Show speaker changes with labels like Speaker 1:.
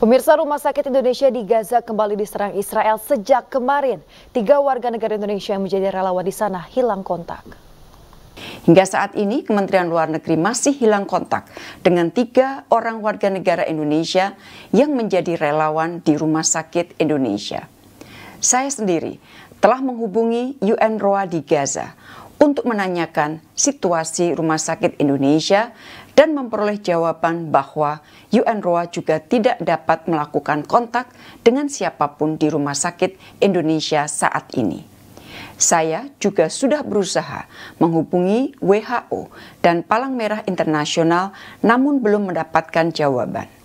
Speaker 1: Pemirsa Rumah Sakit Indonesia di Gaza kembali diserang Israel sejak kemarin. Tiga warga negara Indonesia yang menjadi relawan di sana hilang kontak.
Speaker 2: Hingga saat ini, Kementerian Luar Negeri masih hilang kontak dengan tiga orang warga negara Indonesia yang menjadi relawan di Rumah Sakit Indonesia. Saya sendiri telah menghubungi UNRWA di Gaza untuk menanyakan situasi Rumah Sakit Indonesia dan memperoleh jawaban bahwa UNRWA juga tidak dapat melakukan kontak dengan siapapun di rumah sakit Indonesia saat ini. Saya juga sudah berusaha menghubungi WHO dan Palang Merah Internasional namun belum mendapatkan jawaban.